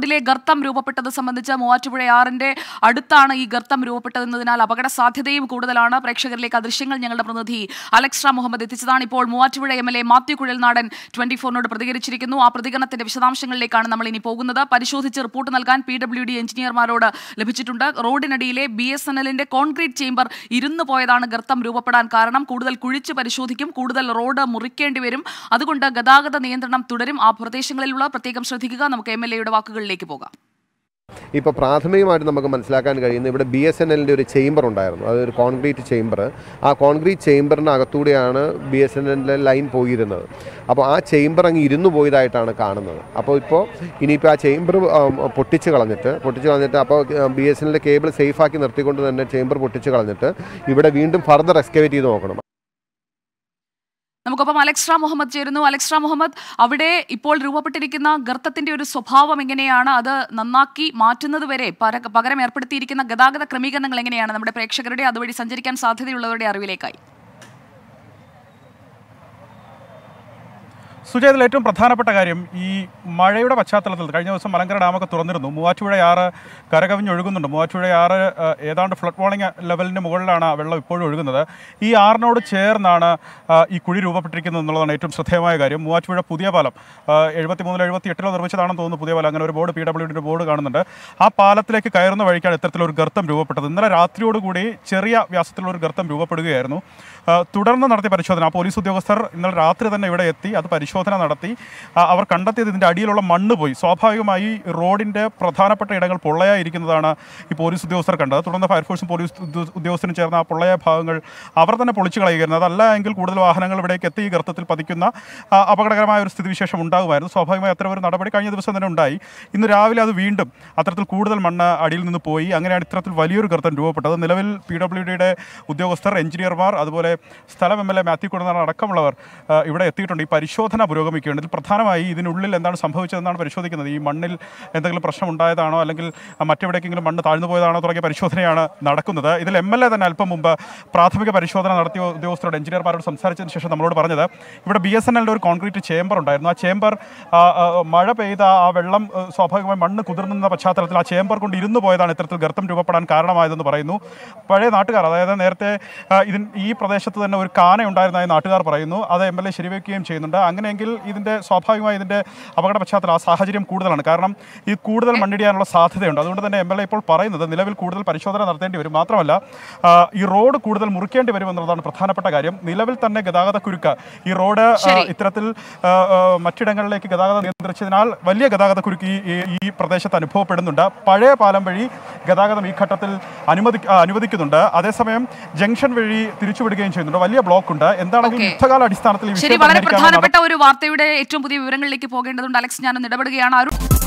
റോഡിലെ ഗർത്തം രൂപപ്പെട്ടത് സംബന്ധിച്ച് മൂവാറ്റുപുഴ ആറിന്റെ അടുത്താണ് ഈ ഗർത്തം രൂപപ്പെട്ടതെന്നതിനാൽ അപകട സാധ്യതയും കൂടുതലാണ് പ്രേക്ഷകരിലേക്ക് ദൃശ്യങ്ങൾ ഞങ്ങളുടെ പ്രതിനിധി അലക്സ്ര മുഹമ്മദ് എത്തിച്ചതാണ് ഇപ്പോൾ Muvattupuzha M L A Mathew Kuzhalnadan twenty ഫോറിനോട് പ്രതികരിച്ചിരിക്കുന്നു ആ പ്രതികരണത്തിന്റെ വിശദാംശങ്ങളിലേക്കാണ് നമ്മൾ ഇനി പോകുന്നത് പരിശോധിച്ച് റിപ്പോർട്ട് നൽകാൻ പി ഡബ്ല്യു ഡി എഞ്ചിനീയർമാരോട് ലഭിച്ചിട്ടുണ്ട് റോഡിനടിയിലെ ബി എസ് എൻ എല്ലിന്റെ കോൺക്രീറ്റ് ചേംബർ ഇരുന്ന് പോയതാണ് ഗർത്തം രൂപപ്പെടാൻ കാരണം കൂടുതൽ കുഴിച്ച് പരിശോധിക്കും കൂടുതൽ റോഡ് മുറിക്കേണ്ടി വരും അതുകൊണ്ട് ഗതാഗത നിയന്ത്രണം തുടരും ആ പ്രദേശങ്ങളിലുള്ള പ്രത്യേകം ശ്രദ്ധിക്കുക നമുക്ക് എം എൽ എയുടെ വിവരങ്ങളിലേക്ക് പോകാം ഇപ്പോൾ പ്രാഥമികമായിട്ട് നമുക്ക് മനസ്സിലാക്കാൻ കഴിയുന്ന ഇവിടെ ബി എസ് എൻ എല്ലിൻ്റെ ഒരു ചേംബർ ഉണ്ടായിരുന്നു അതൊരു കോൺക്രീറ്റ് ചേംബർ ആ കോൺക്രീറ്റ് അകത്തൂടെയാണ് ബി എസ് എൻ എല്ലിൻ്റെ ലൈൻ പോയിരുന്നത് അപ്പോൾ ആ ചേംബർ അങ്ങ് ഇരുന്നു പോയതായിട്ടാണ് കാണുന്നത് അപ്പോൾ ഇപ്പോൾ ഇനിയിപ്പോൾ ആ ചേംബർ പൊട്ടിച്ച് കളഞ്ഞിട്ട് പൊട്ടിച്ച് കളഞ്ഞിട്ട് അപ്പോൾ ബി എസ് എൻ എല്ലിൻ്റെ കേബിൾ സേഫാക്കി നിർത്തിക്കൊണ്ട് തന്നെ ചേംബർ പൊട്ടിച്ച് കളഞ്ഞിട്ട് ഇവിടെ വീണ്ടും ഫർദർ എക്സ്കേവേറ്റ് ചെയ്ത് നോക്കണം നമുക്കൊപ്പം അലക്സ്ട്ര മുഹമ്മദ് ചേരുന്നു അലക്സ്ട്ര മുഹമ്മദ് അവിടെ ഇപ്പോൾ രൂപപ്പെട്ടിരിക്കുന്ന ഗർത്തത്തിന്റെ ഒരു സ്വഭാവം എങ്ങനെയാണ് അത് നന്നാക്കി മാറ്റുന്നത് വരെ പകരം ഏർപ്പെടുത്തിയിരിക്കുന്ന ഗതാഗത ക്രമീകരണങ്ങൾ എങ്ങനെയാണ് നമ്മുടെ പ്രേക്ഷകരുടെ അതുവഴി സഞ്ചരിക്കാൻ സാധ്യതയുള്ളവരുടെ അറിവിലേക്കായി സുജയത്തിൽ ഏറ്റവും പ്രധാനപ്പെട്ട കാര്യം ഈ മഴയുടെ പശ്ചാത്തലത്തിൽ കഴിഞ്ഞ ദിവസം മലങ്കര ഡാമൊക്കെ തുറന്നിരുന്നു മൂവാറ്റുപുഴയാറ് കരകവിഞ്ഞൊഴുകുന്നുണ്ട് മൂവാറ്റുപുഴയാറ് ഏതാണ്ട് ഫ്ലഡ് വാർണിംഗ് ലെവലിന് മുകളിലാണ് ആ വെള്ളം ഇപ്പോഴും ഒഴുകുന്നത് ഈ ആറിനോട് ചേർന്നാണ് ഈ കുഴി രൂപപ്പെട്ടിരിക്കുന്നത് എന്നുള്ളതാണ് ഏറ്റവും ശ്രദ്ധേയമായ കാര്യം മൂവാറ്റുപുഴ പുതിയ പാലം എഴുപത്തി മൂന്നിൽ എഴുപത്തി എട്ടിലോ നിർമ്മിച്ചതാണെന്ന് തോന്നുന്നു പുതിയ പാലം അങ്ങനെ ഒരു ബോർഡ് പി ഡബ്ല്യുഡിൻ്റെ ബോർഡ് കാണുന്നുണ്ട് ആ പാലത്തിലേക്ക് കയറുന്ന വഴിക്കാണ് ഇത്തരത്തിലൊരു ഗർത്തം രൂപപ്പെട്ടത് ഇന്നലെ രാത്രിയോടുകൂടി ചെറിയ വ്യാസത്തിലുള്ള ഒരു ഗർത്തം രൂപപ്പെടുകയായിരുന്നു തുടർന്ന് നടത്തിയ പരിശോധന പോലീസ് ഉദ്യോഗസ്ഥർ ഇന്നലെ രാത്രി തന്നെ ഇവിടെ എത്തി അത് പരിശോധന പരിശോധന നടത്തി അവർ കണ്ടെത്തിയത് ഇതിൻ്റെ അടിയിലുള്ള മണ്ണ് പോയി സ്വാഭാവികമായി റോഡിൻ്റെ പ്രധാനപ്പെട്ട ഇടങ്ങൾ പൊള്ളയായിരിക്കുന്നതാണ് ഈ പോലീസ് ഉദ്യോഗസ്ഥർ കണ്ടത് തുടർന്ന് ഫയർഫോഴ്സും പോലീസ് ഉദ്യോഗസ്ഥരും ചേർന്ന ആ പൊള്ളയ ഭാഗങ്ങൾ അവർ തന്നെ പൊളിച്ചു കളയുകയായിരുന്നു അതല്ല എങ്കിൽ കൂടുതൽ വാഹനങ്ങൾ ഇവിടേക്ക് എത്തി ഈ ഗർത്തത്തിൽ പതിക്കുന്ന അപകടകരമായ ഒരു സ്ഥിതിവിശേഷം ഉണ്ടാകുമായിരുന്നു സ്വാഭാവികമായി അത്ര ഒരു നടപടി കഴിഞ്ഞ ദിവസം തന്നെ ഉണ്ടായി ഇന്ന് രാവിലെ അത് വീണ്ടും അത്തരത്തിൽ കൂടുതൽ മണ്ണ് അടിയിൽ നിന്ന് പോയി അങ്ങനെയാണ് ഇത്തരത്തിൽ വലിയൊരു ഗർത്തം രൂപപ്പെട്ടത് നിലവിൽ പി ഡബ്ല്യു ഡിയുടെ ഉദ്യോഗസ്ഥർ എഞ്ചിനീയർമാർ അതുപോലെ സ്ഥലം M L A Mathew Kudanad അടക്കമുള്ളവർ ഇവിടെ എത്തിയിട്ടുണ്ട് ഈ പരിശോധന പുരോഗമിക്കുകയാണ് ഇതിൽ പ്രധാനമായി ഇതിനുള്ളിൽ എന്താണ് സംഭവിച്ചതെന്നാണ് പരിശോധിക്കുന്നത് ഈ മണ്ണിൽ എന്തെങ്കിലും പ്രശ്നം ഉണ്ടായതാണോ അല്ലെങ്കിൽ മറ്റെവിടേക്കെങ്കിലും മണ്ണ് താഴ്ന്നു പോയതാണോ തുടങ്ങിയ പരിശോധനയാണ് നടക്കുന്നത് ഇതിൽ എം എൽ എ തന്നെ അല്പം മുമ്പ് പ്രാഥമിക പരിശോധന നടത്തിയ ഉദ്യോഗസ്ഥരോട് എഞ്ചിനീയർമാരോട് സംസാരിച്ചതിന് ശേഷം നമ്മളോട് പറഞ്ഞത് ഇവിടെ ബി എസ് എൻ എല്ലിൻ്റെ ഒരു കോൺക്രീറ്റ് ചേംബർ ഉണ്ടായിരുന്നു ആ ചേംബർ മഴ പെയ്ത ആ വെള്ളം സ്വാഭാവികമായി മണ്ണ് കുതിർന്നുന്ന പശ്ചാത്തലത്തിൽ ആ ചേംബർ കൊണ്ട് ഇരുന്ന് പോയതാണ് ഇത്തരത്തിൽ ഗർത്തം രൂപപ്പെടാൻ കാരണമായതെന്ന് പറയുന്നു പഴയ നാട്ടുകാർ അതായത് നേരത്തെ ഇതിന് ഈ പ്രദേശത്ത് തന്നെ ഒരു കാന ഉണ്ടായിരുന്നതായി നാട്ടുകാർ പറയുന്നു അത് എം എൽ എ ശരിവയ്ക്കുകയും ചെയ്യുന്നുണ്ട് അങ്ങനെയെങ്കിൽ ആണെങ്കിൽ ഇതിൻ്റെ സ്വാഭാവികമായി ഇതിൻ്റെ അപകട പശ്ചാത്തലം ആ സാഹചര്യം കൂടുതലാണ് കാരണം ഇത് കൂടുതൽ മണ്ണിടിയാനുള്ള സാധ്യതയുണ്ട് അതുകൊണ്ട് തന്നെ എം എൽ എ ഇപ്പോൾ പറയുന്നത് നിലവിൽ കൂടുതൽ പരിശോധന നടത്തേണ്ടി വരും മാത്രമല്ല ഈ റോഡ് കൂടുതൽ മുറിക്കേണ്ടി വരും എന്നുള്ളതാണ് പ്രധാനപ്പെട്ട കാര്യം നിലവിൽ തന്നെ ഗതാഗത കുരുക്ക് ഈ റോഡ് ഇത്തരത്തിൽ മറ്റിടങ്ങളിലേക്ക് ഗതാഗതം നിയന്ത്രിച്ചതിനാൽ വലിയ ഗതാഗത കുരുക്ക് ഈ പ്രദേശത്ത് അനുഭവപ്പെടുന്നുണ്ട് പഴയ പാലം വഴി ഗതാഗതം ഈ ഘട്ടത്തിൽ അനുവദി അനുവദിക്കുന്നുണ്ട് അതേസമയം ജംഗ്ഷൻ വഴി തിരിച്ചുവിടുകയും ചെയ്യുന്നുണ്ട് വലിയ ബ്ലോക്ക് ഉണ്ട് എന്താണെങ്കിലും യുദ്ധകാല അടിസ്ഥാനത്തിൽ വളരെ പ്രധാനപ്പെട്ട ഒരു വാർത്തയുടെ ഏറ്റവും പുതിയ വിവരങ്ങളിലേക്ക് പോകേണ്ടതുണ്ട് അലക്സ് ഞാൻ ഇടപെടുകയാണ് അരുൺ